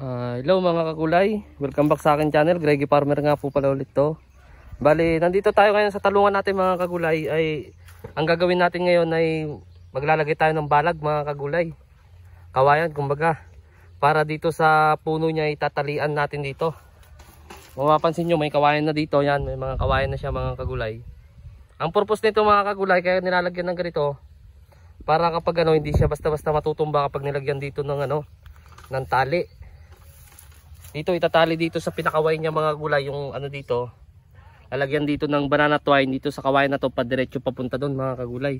Uh, hello mga kakulay, welcome back sa akin channel, Greggy Farmer nga po pala ulit to. Bali, nandito tayo ngayon sa talungan natin mga kakulay ay ang gagawin natin ngayon ay maglalagay tayo ng balag mga kakulay. Kawayan kumbaga para dito sa puno niya itatalian natin dito. Mapapansin nyo may kawayan na dito, yan may mga kawayan na siya mga kagulay. Ang purpose nito mga kagulay kaya nilalagyan ng ganito para kapag ano hindi siya basta-basta matutumba kapag nilagyan dito ng ano ng tali dito itatali dito sa pinakaway niya mga gulay yung ano dito. Lalagyan dito ng banana twine dito sa kawayan na to padiretso papunta doon mga kagulay.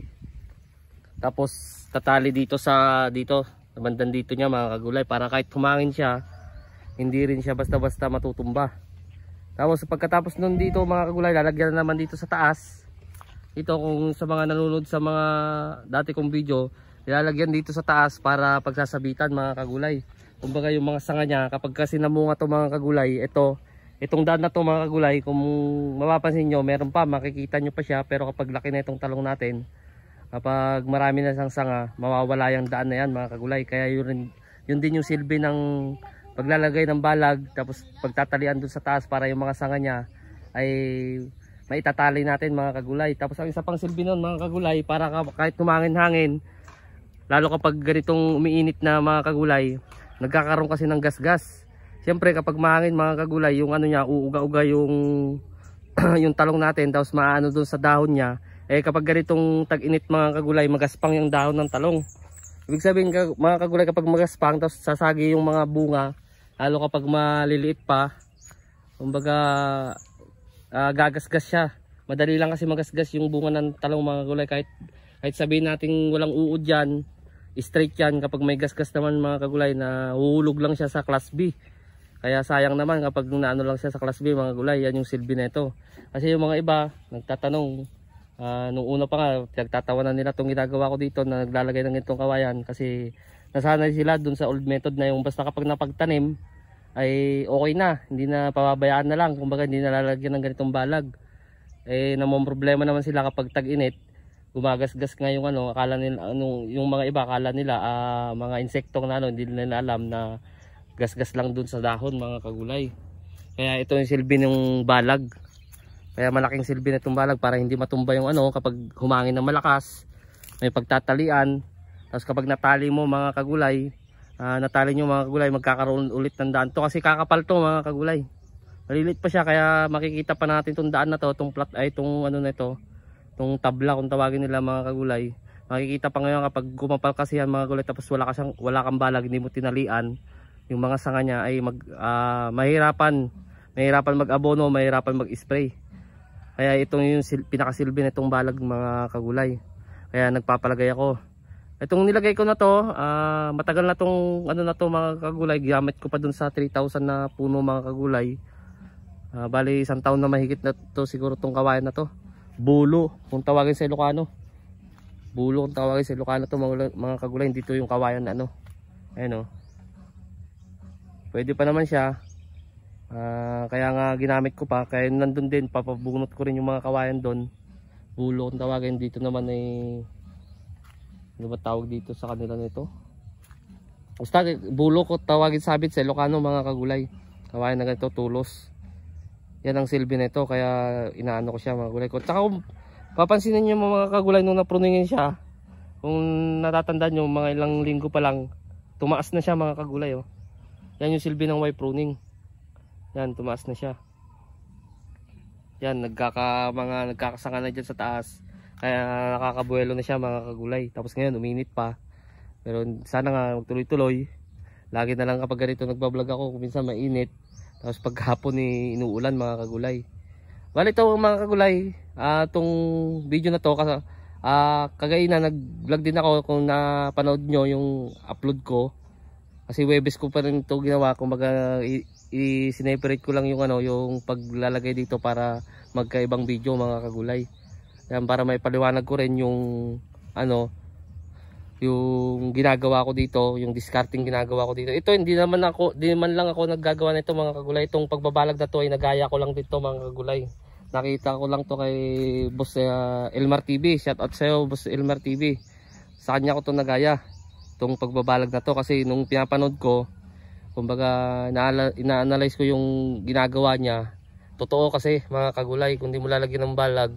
Tapos tatali dito sa dito, bandan dito niya mga kagulay para kahit humangin siya, hindi rin siya basta-basta matutumba. Tapos pagkatapos nun dito mga kagulay, lalagyan na naman dito sa taas. Ito kung sa mga nanonood sa mga dati kong video, nilalagyan dito sa taas para pagsasabitan mga kagulay kumbaga yung mga sanga niya kapag kasi namunga to mga kagulay ito itong dad na to mga kagulay kung mapapansin nyo meron pa makikita nyo pa siya pero kapag laki na itong talong natin kapag marami na siyang sanga mawawala yung daan na yan mga kagulay kaya yun, yun din yung silbi ng paglalagay ng balag tapos pagtatalian dun sa taas para yung mga sanga niya ay maitatali natin mga kagulay tapos ang isa pang silbi nun mga kagulay para kahit tumangin hangin lalo kapag ganitong umiinit na mga kagulay nagkakaroon kasi ng gasgas siyempre kapag mahangin mga kagulay yung ano niya uuga-uga yung yung talong natin tapos maano doon sa dahon niya eh kapag ganitong tag-init mga kagulay magaspang yung dahon ng talong ibig sabihin mga kagulay kapag magaspang tapos sasagi yung mga bunga lalo kapag maliliit pa kumbaga uh, gagasgas siya madali lang kasi magasgas yung bunga ng talong mga kagulay kahit, kahit sabihin natin walang uod diyan, straight yan kapag may gasgas naman mga kagulay na uhulog lang siya sa class B kaya sayang naman kapag naano lang siya sa class B mga gulay yan yung silbi na kasi yung mga iba nagtatanong uh, nung una pa nga nagtatawanan nila itong ginagawa ko dito na naglalagay ng itong kawayan kasi nasanay sila dun sa old method na yung basta kapag napagtanim ay okay na hindi na pababayaan na lang kumbaga hindi nalalagyan ng ganitong balag eh namang problema naman sila kapag tag-init gumagasgas nga ano, akala nila, ano, yung mga iba akala nila uh, mga insekto na ano, hindi nila alam na gasgas lang dun sa dahon mga kagulay. Kaya ito yung silbi ng balag. Kaya malaking silbi na balag para hindi matumba yung ano kapag humangin na malakas, may pagtatalian. Tapos kapag natali mo mga kagulay, uh, natali nyo mga kagulay, magkakaroon ulit ng daan. to kasi kakapal to mga kagulay. Malilit pa siya kaya makikita pa natin tong daan na to, tong plat, ay, itong ano na ito nung tabla kung tawagin nila mga kagulay makikita pa ngayon kapag gumapal kasi yan mga kagulay tapos wala, ka siyang, wala kang balag hindi mo tinalian yung mga sanga niya ay mag, uh, mahirapan mahirapan mag abono mahirapan mag spray kaya itong yung sil pinakasilbi na itong balag mga kagulay kaya nagpapalagay ako itong nilagay ko na to uh, matagal na tong ano na to mga kagulay gamit ko pa dun sa 3,000 na puno mga kagulay uh, ah, bali isang taon na mahigit na to siguro tong kawayan na to bulo kung tawagin sa Ilocano bulo kung tawagin sa Ilocano to mga, mga kagulay dito yung kawayan na ano ayun o oh. pwede pa naman siya uh, kaya nga ginamit ko pa kaya nandun din papabunot ko rin yung mga kawayan doon bulo kung tawagin dito naman ay ano ba tawag dito sa kanila nito basta bulo ko tawagin sabit sa Ilocano mga kagulay kawayan na ganito tulos yan ang silbi nito kaya inaano ko siya mga gulay ko. Tsaka kung papansinin niyo mga kagulay nung napruningin siya, kung natatanda niyo mga ilang linggo pa lang, tumaas na siya mga kagulay oh. Yan yung silbi ng white pruning. Yan tumaas na siya. Yan nagkaka mga nagkakasanga na diyan sa taas. Kaya nakakabuelo na siya mga kagulay. Tapos ngayon uminit pa. Pero sana nga magtuloy-tuloy. Lagi na lang kapag ganito nagbablog ako, kung minsan mainit, tapos paghapon ni eh, inuulan mga kagulay. Bali ito mga kagulay, uh, video na to kasi uh, ah, kagaya na nag-vlog din ako kung napanood nyo yung upload ko. Kasi Webes ko pa rin to ginawa, kumbaga i-separate ko lang yung ano, yung paglalagay dito para magkaibang video mga kagulay. Yan para may paliwanag ko rin yung ano yung ginagawa ko dito, yung discarding ginagawa ko dito. Ito hindi naman ako, hindi man lang ako naggagawa nito mga kagulay. Itong pagbabalag na to ay nagaya ko lang dito mga kagulay. Nakita ko lang to kay Boss uh, Elmar TV. Shout out sa Boss Elmar TV. Sa kanya ko to nagaya. Itong pagbabalag na to kasi nung pinapanood ko, kumbaga ina-analyze ko yung ginagawa niya. Totoo kasi mga kagulay, kung di mo lalagyan ng balag,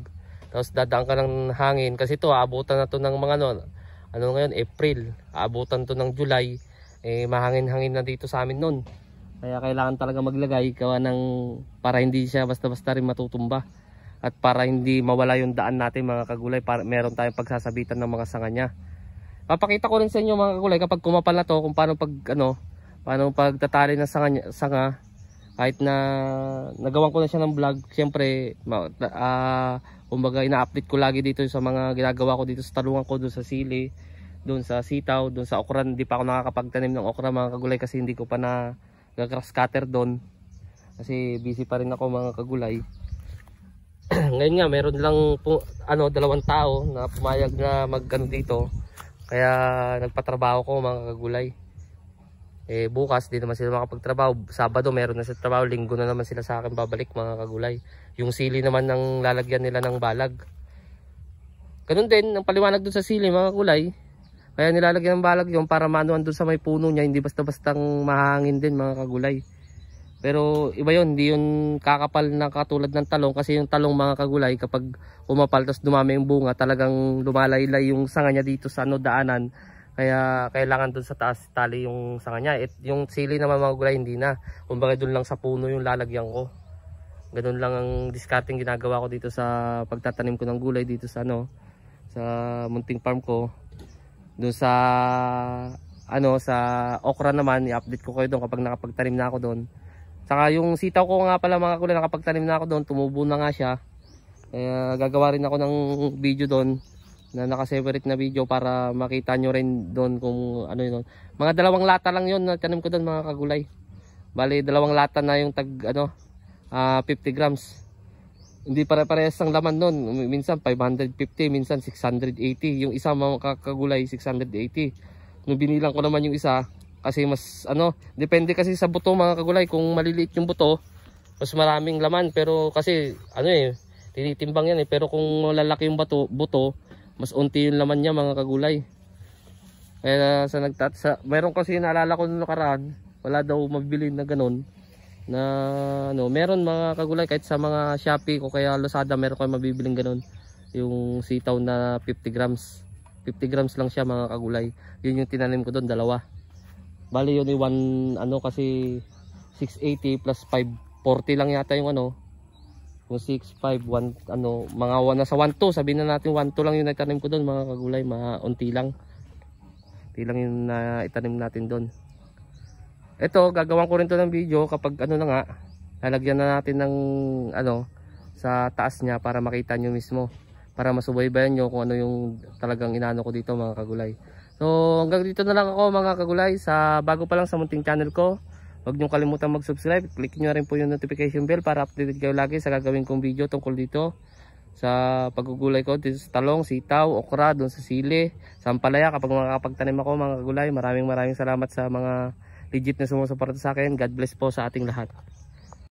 tapos dadaan ka ng hangin kasi to aabutan na to ng mga ano, ano ngayon April aabutan to ng July eh mahangin-hangin na dito sa amin noon kaya kailangan talaga maglagay kawa ng para hindi siya basta-basta rin matutumba at para hindi mawala yung daan natin mga kagulay para meron tayong pagsasabitan ng mga sanga niya papakita ko rin sa inyo mga kagulay kapag kumapal na to kung paano pag ano paano pagtatali ng sanga, sanga kahit na nagawa ko na siya ng vlog siyempre uh, kumbaga ina-update ko lagi dito sa mga ginagawa ko dito sa talungan ko doon sa sili doon sa sitaw doon sa okra hindi pa ako nakakapagtanim ng okra mga kagulay kasi hindi ko pa na grass cutter doon kasi busy pa rin ako mga kagulay ngayon nga meron lang po, ano dalawang tao na pumayag na mag dito kaya nagpatrabaho ko mga kagulay eh bukas di naman sila makapagtrabaho. Sabado meron na sa trabaho, linggo na naman sila sa akin babalik mga kagulay. Yung sili naman ng lalagyan nila ng balag. Ganun din, ang paliwanag dun sa sili mga kulay. Kaya nilalagyan ng balag yung para manuan dun sa may puno niya. Hindi basta-bastang mahangin din mga kagulay. Pero iba yon hindi yun kakapal na katulad ng talong. Kasi yung talong mga kagulay kapag umapal tapos dumami yung bunga talagang lumalaylay yung sanga niya dito sa ano, daanan kaya kailangan doon sa taas tali yung sanga niya. It, yung sili naman mga gulay hindi na. Kumbaga doon lang sa puno yung lalagyan ko. Ganun lang ang discarding ginagawa ko dito sa pagtatanim ko ng gulay dito sa ano sa munting farm ko. Doon sa ano sa okra naman i-update ko kayo doon kapag nakapagtanim na ako doon. Saka yung sitaw ko nga pala mga gulay nakapagtanim na ako doon, tumubo na nga siya. Kaya gagawa rin ako ng video doon na naka-separate na video para makita nyo rin doon kung ano yun. Mga dalawang lata lang yun na tanim ko doon mga kagulay. Bali dalawang lata na yung tag ano uh, ah, 50 grams. Hindi pare-parehas ang laman noon. Minsan 550, minsan 680. Yung isa mga kagulay 680. Nung binilang ko naman yung isa kasi mas ano, depende kasi sa buto mga kagulay kung maliliit yung buto mas maraming laman pero kasi ano eh tinitimbang yan eh pero kung lalaki yung bato, buto mas unti yung laman niya mga kagulay kaya uh, sa nagtatsa meron kasi naalala ko noong nakaraan wala daw mabili na ganun na ano meron mga kagulay kahit sa mga Shopee ko kaya Lazada meron kayo mabibiling ganun yung sitaw na 50 grams 50 grams lang siya mga kagulay yun yung tinanim ko doon dalawa bali yun yung 1 ano kasi 680 plus 540 lang yata yung ano o 6, 5, 1, ano, mga nasa 1, 2. Sabihin na natin 1, 2 lang yung natanim ko doon mga kagulay. Mga unti lang. Unti lang yung naitanim natin doon. Ito, gagawan ko rin to ng video kapag ano na nga. Lalagyan na natin ng ano, sa taas niya para makita nyo mismo. Para masubaybayan nyo kung ano yung talagang inano ko dito mga kagulay. So hanggang dito na lang ako mga kagulay sa bago pa lang sa munting channel ko. Huwag nyo kalimutan mag-subscribe. Click nyo rin po yung notification bell para updated kayo lagi sa gagawin kong video tungkol dito sa paggugulay ko dito sa talong, sitaw, okra, doon sa sili, sampalaya kapag makakapagtanim ako mga gulay. Maraming maraming salamat sa mga legit na sumusuporta sa akin. God bless po sa ating lahat.